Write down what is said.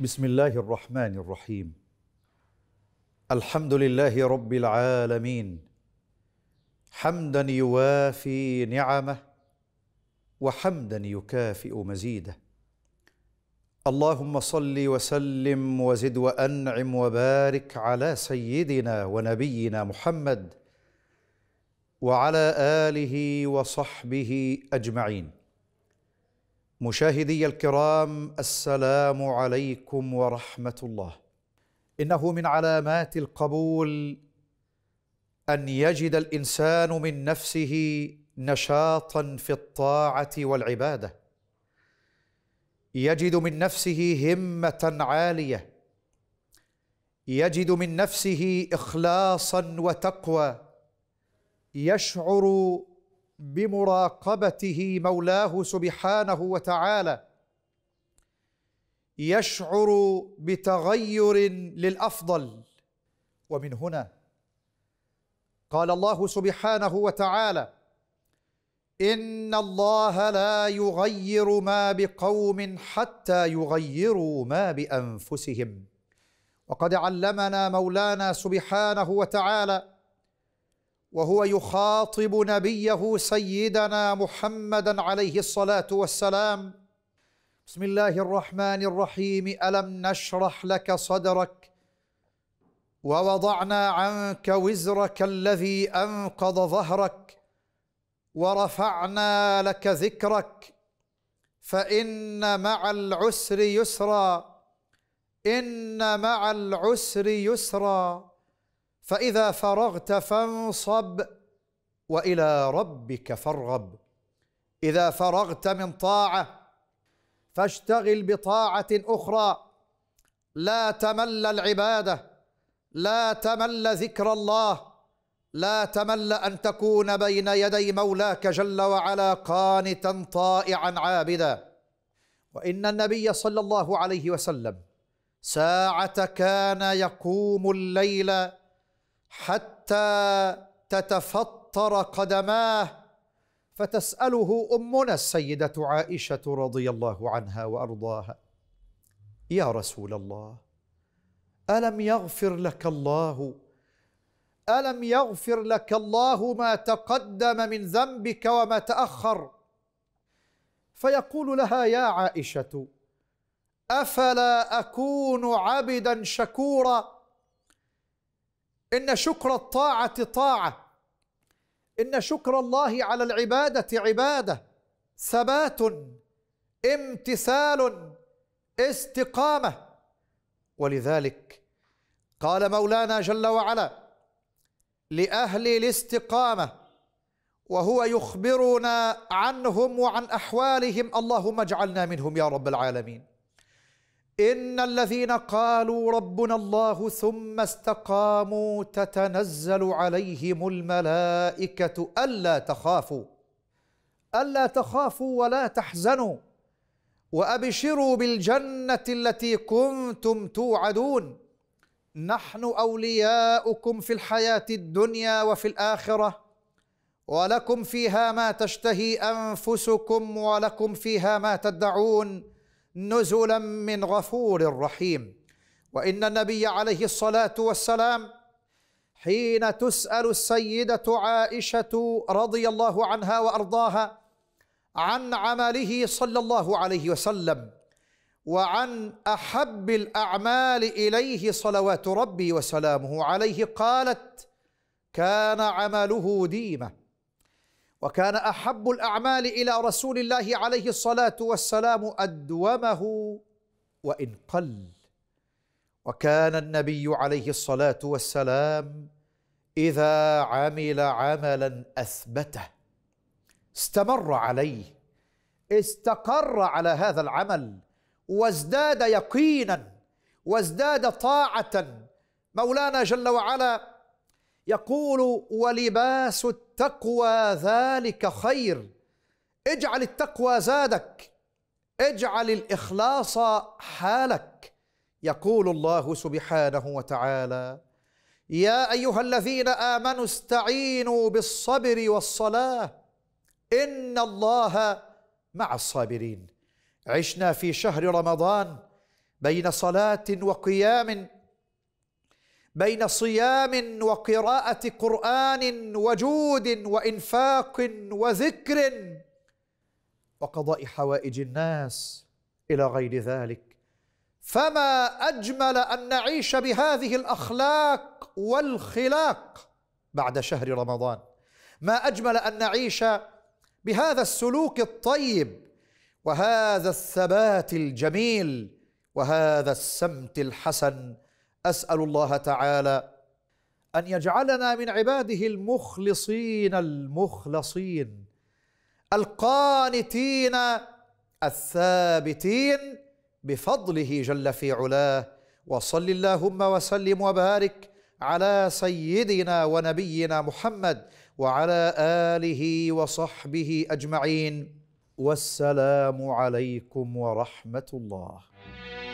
بسم الله الرحمن الرحيم الحمد لله رب العالمين حمدا يوافي نعمه وحمدا يكافئ مزيده اللهم صل وسلم وزد وانعم وبارك على سيدنا ونبينا محمد وعلى اله وصحبه اجمعين مشاهدي الكرام السلام عليكم ورحمه الله انه من علامات القبول ان يجد الانسان من نفسه نشاطا في الطاعه والعباده يجد من نفسه همه عاليه يجد من نفسه اخلاصا وتقوى يشعر بمراقبته مولاه سبحانه وتعالى يشعر بتغير للافضل ومن هنا قال الله سبحانه وتعالى ان الله لا يغير ما بقوم حتى يغيروا ما بانفسهم وقد علمنا مولانا سبحانه وتعالى وهو يخاطب نبيه سيدنا محمدا عليه الصلاه والسلام بسم الله الرحمن الرحيم الم نشرح لك صدرك ووضعنا عنك وزرك الذي انقض ظهرك ورفعنا لك ذكرك فان مع العسر يسرا ان مع العسر يسرا فإذا فرغت فانصب وإلى ربك فارغب إذا فرغت من طاعة فاشتغل بطاعة أخرى لا تمل العبادة لا تمل ذكر الله لا تمل أن تكون بين يدي مولاك جل وعلا قانتا طائعا عابدا وإن النبي صلى الله عليه وسلم ساعة كان يقوم الليل حتى تتفطر قدماه فتساله امنا السيده عائشه رضي الله عنها وارضاها يا رسول الله الم يغفر لك الله الم يغفر لك الله ما تقدم من ذنبك وما تاخر فيقول لها يا عائشه افلا اكون عبدا شكورا إن شكر الطاعة طاعة إن شكر الله على العبادة عبادة ثبات امتثال استقامة ولذلك قال مولانا جل وعلا لأهل الاستقامة وهو يخبرنا عنهم وعن أحوالهم اللهم اجعلنا منهم يا رب العالمين ان الذين قالوا ربنا الله ثم استقاموا تتنزل عليهم الملائكه الا تخافوا الا تخافوا ولا تحزنوا وابشروا بالجنه التي كنتم توعدون نحن اولياؤكم في الحياه الدنيا وفي الاخره ولكم فيها ما تشتهي انفسكم ولكم فيها ما تدعون نزلا من غفور رحيم وان النبي عليه الصلاه والسلام حين تسال السيده عائشه رضي الله عنها وارضاها عن عمله صلى الله عليه وسلم وعن احب الاعمال اليه صلوات ربي وسلامه عليه قالت كان عمله ديمه وكان احب الاعمال الى رسول الله عليه الصلاه والسلام ادومه وان قل وكان النبي عليه الصلاه والسلام اذا عمل عملا اثبته استمر عليه استقر على هذا العمل وازداد يقينا وازداد طاعه مولانا جل وعلا يقول ولباس التقوى ذلك خير اجعل التقوى زادك اجعل الاخلاص حالك يقول الله سبحانه وتعالى يا ايها الذين امنوا استعينوا بالصبر والصلاه ان الله مع الصابرين عشنا في شهر رمضان بين صلاه وقيام بين صيام وقراءه قران وجود وانفاق وذكر وقضاء حوائج الناس الى غير ذلك فما اجمل ان نعيش بهذه الاخلاق والخلاق بعد شهر رمضان ما اجمل ان نعيش بهذا السلوك الطيب وهذا الثبات الجميل وهذا السمت الحسن اسال الله تعالى ان يجعلنا من عباده المخلصين المخلصين القانتين الثابتين بفضله جل في علاه وصل اللهم وسلم وبارك على سيدنا ونبينا محمد وعلى اله وصحبه اجمعين والسلام عليكم ورحمه الله